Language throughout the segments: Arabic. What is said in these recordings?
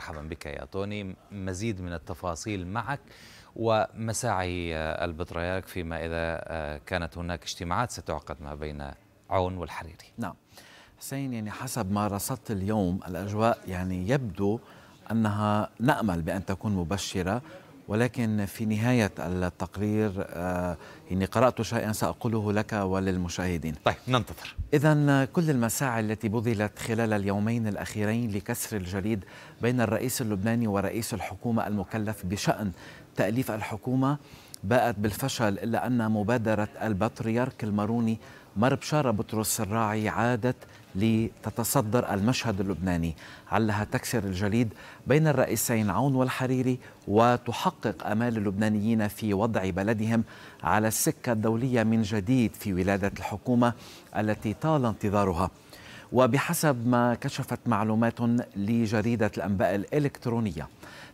مرحبا بك يا توني مزيد من التفاصيل معك ومساعي البطريرك فيما إذا آه، كانت هناك اجتماعات ستعقد ما بين عون والحريري نعم حسين يعني حسب ما رصدت اليوم الأجواء يعني يبدو أنها نأمل بأن تكون مبشرة ولكن في نهاية التقرير آه، إني قرأت شيئا سأقوله لك وللمشاهدين طيب ننتظر إذا كل المساعي التي بذلت خلال اليومين الأخيرين لكسر الجليد بين الرئيس اللبناني ورئيس الحكومة المكلف بشأن تأليف الحكومة باءت بالفشل إلا أن مبادرة البطريرك الماروني مر بشارة بطرس الراعي عادت لتتصدر المشهد اللبناني علها تكسر الجليد بين الرئيسين عون والحريري وتحقق امال اللبنانيين في وضع بلدهم على السكه الدوليه من جديد في ولاده الحكومه التي طال انتظارها وبحسب ما كشفت معلومات لجريده الانباء الالكترونيه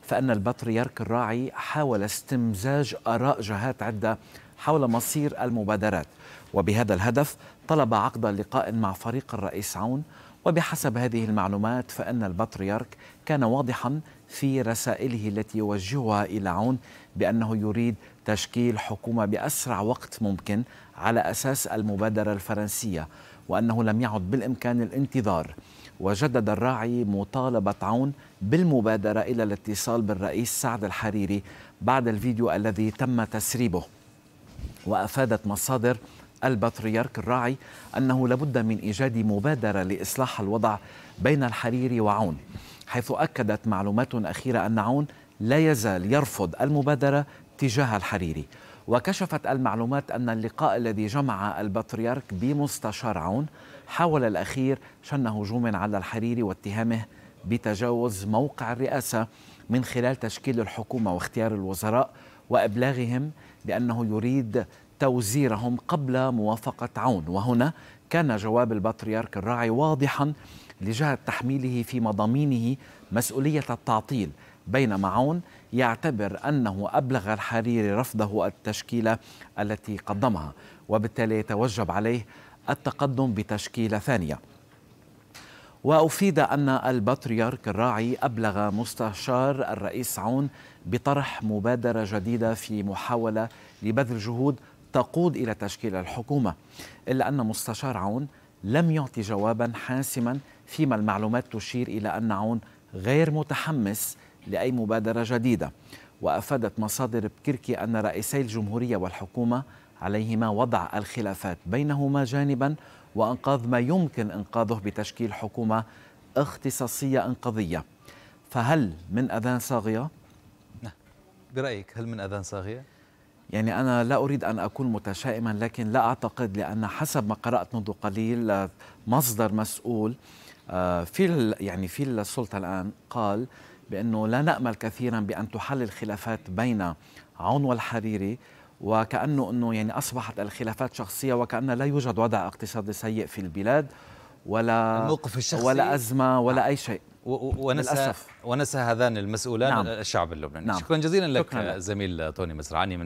فأن البطريرك الراعي حاول استمزاج آراء جهات عدة حول مصير المبادرات وبهذا الهدف طلب عقد لقاء مع فريق الرئيس عون وبحسب هذه المعلومات فأن البطريرك كان واضحا في رسائله التي يوجهها إلى عون بأنه يريد تشكيل حكومة بأسرع وقت ممكن على أساس المبادرة الفرنسية وأنه لم يعد بالإمكان الانتظار وجدد الراعي مطالبة عون بالمبادرة إلى الاتصال بالرئيس سعد الحريري بعد الفيديو الذي تم تسريبه وأفادت مصادر البطريرك الراعي أنه لابد من إيجاد مبادرة لإصلاح الوضع بين الحريري وعون حيث أكدت معلومات أخيرة أن عون لا يزال يرفض المبادرة تجاه الحريري وكشفت المعلومات أن اللقاء الذي جمع البطريرك بمستشار عون حاول الأخير شن هجوم على الحريري واتهامه بتجاوز موقع الرئاسة من خلال تشكيل الحكومة واختيار الوزراء وإبلاغهم بأنه يريد توزيرهم قبل موافقة عون وهنا كان جواب البطريرك الراعي واضحا لجهة تحميله في مضامينه مسؤولية التعطيل بينما عون يعتبر أنه أبلغ الحريري رفضه التشكيلة التي قدمها وبالتالي يتوجب عليه التقدم بتشكيلة ثانية وأفيد أن البطريرك الراعي أبلغ مستشار الرئيس عون بطرح مبادرة جديدة في محاولة لبذل جهود تقود إلى تشكيل الحكومة إلا أن مستشار عون لم يعطي جوابا حاسما فيما المعلومات تشير إلى أن عون غير متحمس لأي مبادرة جديدة وأفادت مصادر بكركي أن رئيسي الجمهورية والحكومة عليهما وضع الخلافات بينهما جانبا وإنقاذ ما يمكن إنقاذه بتشكيل حكومة اختصاصية إنقاذية فهل من أذان صاغية؟ نعم. برأيك هل من أذان صاغية؟ يعني أنا لا أريد أن أكون متشائما لكن لا أعتقد لأن حسب ما قرأت منذ قليل آه، مصدر مسؤول آه، في يعني في السلطة الآن قال بأنه لا نأمل كثيرا بأن تحل الخلافات بين عون والحريري وكأنه أنه يعني أصبحت الخلافات شخصية وكأن لا يوجد وضع اقتصادي سيء في البلاد ولا الموقف الشخصي ولا أزمة ولا نعم. أي شيء ونسى للأسف. ونسى هذان المسؤولان نعم. الشعب اللبناني نعم. شكرا جزيلا لك شكرا. زميل توني مزرعاني من